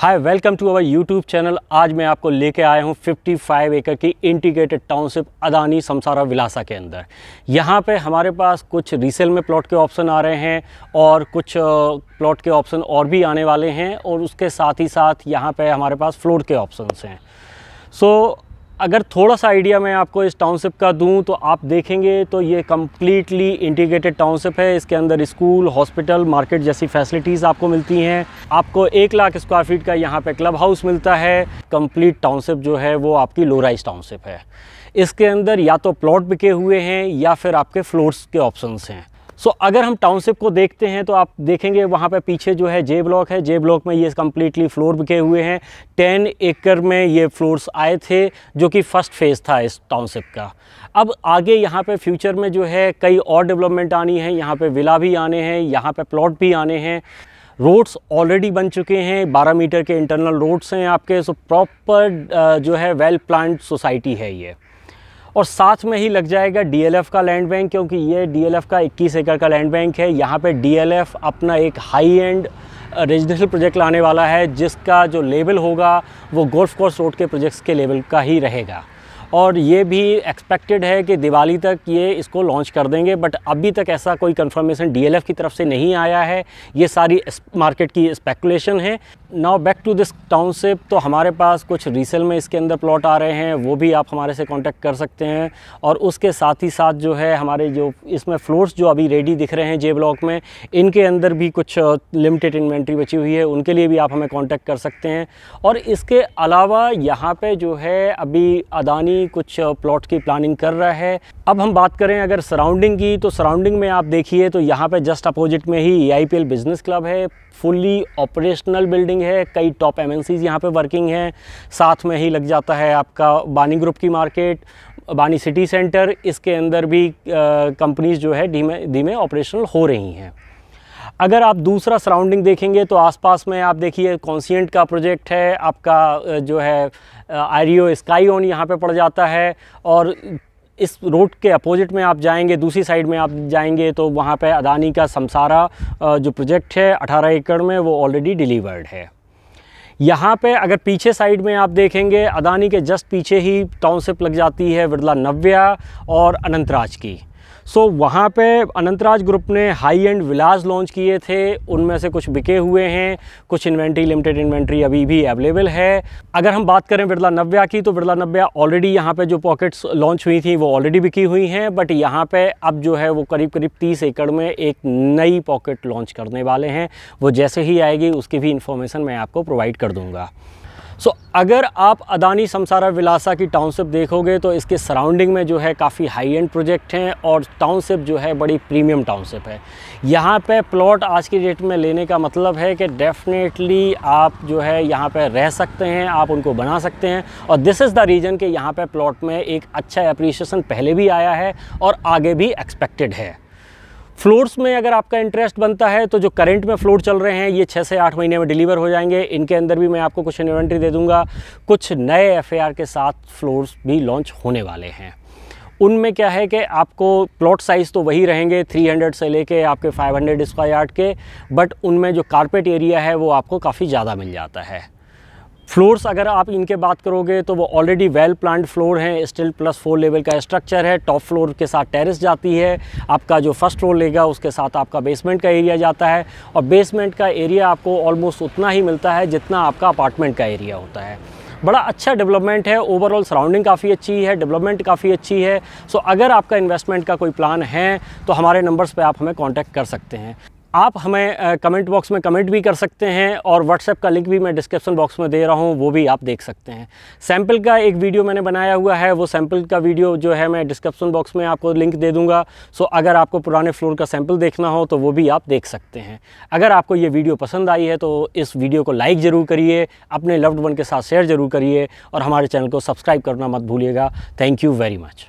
hi welcome to our YouTube channel आज मैं आपको लेके आया हूँ 55 एकड़ की इंटीग्रेटेड टाउनशिप अदानी समसारा विलासा के अंदर यहाँ पे हमारे पास कुछ रीसेल में प्लॉट के ऑप्शन आ रहे हैं और कुछ प्लॉट के ऑप्शन और भी आने वाले हैं और उसके साथ ही साथ यहाँ पे हमारे पास फ्लोर के ऑप्शन हैं सो so, अगर थोड़ा सा आइडिया मैं आपको इस टाउनशिप का दूं तो आप देखेंगे तो ये कम्प्लीटली इंटीग्रेटेड टाउनशिप है इसके अंदर स्कूल हॉस्पिटल मार्केट जैसी फैसिलिटीज़ आपको मिलती हैं आपको एक लाख स्क्वायर फीट का यहाँ पे क्लब हाउस मिलता है कम्प्लीट टाउनशिप जो है वो आपकी लोराइज टाउनशिप है इसके अंदर या तो प्लॉट बिके हुए हैं या फिर आपके फ्लोर्स के ऑप्शन हैं सो अगर हम टाउनशिप को देखते हैं तो आप देखेंगे वहाँ पर पीछे जो है जे ब्लॉक है जे ब्लॉक में ये कम्प्लीटली फ्लोर बिके हुए हैं टेन एकड़ में ये फ्लोर्स आए थे जो कि फ़र्स्ट फेज़ था इस टाउनशिप का अब आगे यहाँ पे फ्यूचर में जो है कई और डेवलपमेंट आनी है यहाँ पे विला भी आने हैं यहाँ पे प्लॉट भी आने हैं रोड्स ऑलरेडी बन चुके हैं 12 मीटर के इंटरनल रोड्स हैं आपके सो प्रॉपर जो है वेल प्लान सोसाइटी है ये और साथ में ही लग जाएगा डी का लैंड बैंक क्योंकि ये डी का 21 एकड़ का लैंड बैंक है यहाँ पे डी अपना एक हाई एंड रेजिडेंशियल प्रोजेक्ट लाने वाला है जिसका जो लेवल होगा वो गोल्फ कोर्स रोड के प्रोजेक्ट्स के लेवल का ही रहेगा और ये भी एक्सपेक्टेड है कि दिवाली तक ये इसको लॉन्च कर देंगे बट अभी तक ऐसा कोई कंफर्मेशन डीएलएफ की तरफ से नहीं आया है ये सारी मार्केट की स्पेकुलेशन है now back to this township तो हमारे पास कुछ रीसेल में इसके अंदर प्लॉट आ रहे हैं वो भी आप हमारे से कॉन्टैक्ट कर सकते हैं और उसके साथ ही साथ जो है हमारे जो इसमें फ्लोर्स जो अभी रेडी दिख रहे हैं जे ब्लॉक में इनके अंदर भी कुछ लिमिटेड इन्वेंट्री बची हुई है उनके लिए भी आप हमें कॉन्टैक्ट कर सकते हैं और इसके अलावा यहाँ पर जो है अभी अदानी की कुछ प्लॉट की प्लानिंग कर रहा है अब हम बात करें अगर सराउंडिंग की तो सराउंडिंग में आप देखिए तो यहाँ पे जस्ट अपोजिट में ही आईपीएल बिज़नेस क्लब है फुल्ली ऑपरेशनल बिल्डिंग है कई टॉप एम एन सीज़ यहाँ पर वर्किंग हैं साथ में ही लग जाता है आपका बानी ग्रुप की मार्केट बानी सिटी सेंटर इसके अंदर भी कंपनीज़ जो है धीमे धीमे ऑपरेशनल हो रही हैं अगर आप दूसरा सराउंडिंग देखेंगे तो आसपास में आप देखिए कॉन्सियंट का प्रोजेक्ट है आपका जो है आरियो स्काई ऑन यहाँ पर पड़ जाता है और इस रोड के अपोजिट में आप जाएंगे दूसरी साइड में आप जाएंगे तो वहाँ पे अदानी का समसारा जो प्रोजेक्ट है 18 एकड़ में वो ऑलरेडी डिलीवर्ड है यहाँ पे अगर पीछे साइड में आप देखेंगे अदानी के जस्ट पीछे ही टाउनशिप लग जाती है बिरला नव्या और अनंतराज की सो so, वहाँ पे अनंतराज ग्रुप ने हाई एंड विलास लॉन्च किए थे उनमें से कुछ बिके हुए हैं कुछ इन्वेंट्री लिमिटेड इन्वेंट्री अभी भी अवेलेबल है अगर हम बात करें बिरला नव्या की तो बिरला नव्या ऑलरेडी यहाँ पे जो पॉकेट्स लॉन्च हुई थी वो ऑलरेडी बिकी हुई हैं बट यहाँ पे अब जो है वो करीब करीब तीस एकड़ में एक नई पॉकेट लॉन्च करने वाले हैं वो जैसे ही आएगी उसकी भी इन्फॉर्मेशन मैं आपको प्रोवाइड कर दूँगा सो अगर आप अदानी समसारा विलासा की टाउनशिप देखोगे तो इसके सराउंडिंग में जो है काफ़ी हाई एंड प्रोजेक्ट हैं और टाउनशिप जो है बड़ी प्रीमियम टाउनशिप है यहाँ पे प्लॉट आज की डेट में लेने का मतलब है कि डेफिनेटली आप जो है यहाँ पे रह सकते हैं आप उनको बना सकते हैं और दिस इज़ द रीज़न कि यहाँ पर प्लॉट में एक अच्छा अप्रीशिएसन पहले भी आया है और आगे भी एक्सपेक्टेड है फ्लोर्स में अगर आपका इंटरेस्ट बनता है तो जो करंट में फ्लोर चल रहे हैं ये छः से आठ महीने में डिलीवर हो जाएंगे इनके अंदर भी मैं आपको कुछ इन्वेंट्री दे दूंगा कुछ नए एफएआर के साथ फ्लोर्स भी लॉन्च होने वाले हैं उनमें क्या है कि आपको प्लॉट साइज़ तो वही रहेंगे 300 से लेके आपके 500 स्क्वायर यार्ड के बट उनमें जो कारपेट एरिया है वो आपको काफ़ी ज़्यादा मिल जाता है फ्लोर्स अगर आप इनके बात करोगे तो वो ऑलरेडी वेल प्लान्ड फ्लोर हैं स्टिल प्लस फोर लेवल का स्ट्रक्चर है टॉप फ्लोर के साथ टेरेस जाती है आपका जो फर्स्ट फ्लोर लेगा उसके साथ आपका बेसमेंट का एरिया जाता है और बेसमेंट का एरिया आपको ऑलमोस्ट उतना ही मिलता है जितना आपका अपार्टमेंट का एरिया होता है बड़ा अच्छा डेवलपमेंट है ओवरऑल सराउंडिंग काफ़ी अच्छी है डेवलपमेंट काफ़ी अच्छी है सो अगर आपका इन्वेस्टमेंट का कोई प्लान है तो हमारे नंबर्स पर आप हमें कॉन्टैक्ट कर सकते हैं आप हमें कमेंट बॉक्स में कमेंट भी कर सकते हैं और व्हाट्सएप का लिंक भी मैं डिस्क्रिप्शन बॉक्स में दे रहा हूँ वो भी आप देख सकते हैं सैम्पल का एक वीडियो मैंने बनाया हुआ है वो सैंपल का वीडियो जो है मैं डिस्क्रिप्शन बॉक्स में आपको लिंक दे दूँगा सो अगर आपको पुराने फ्लोर का सैंपल देखना हो तो वो भी आप देख सकते हैं अगर आपको ये वीडियो पसंद आई है तो इस वीडियो को लाइक ज़रूर करिए अपने लव्ड वन के साथ शेयर ज़रूर करिए और हमारे चैनल को सब्सक्राइब करना मत भूलिएगा थैंक यू वेरी मच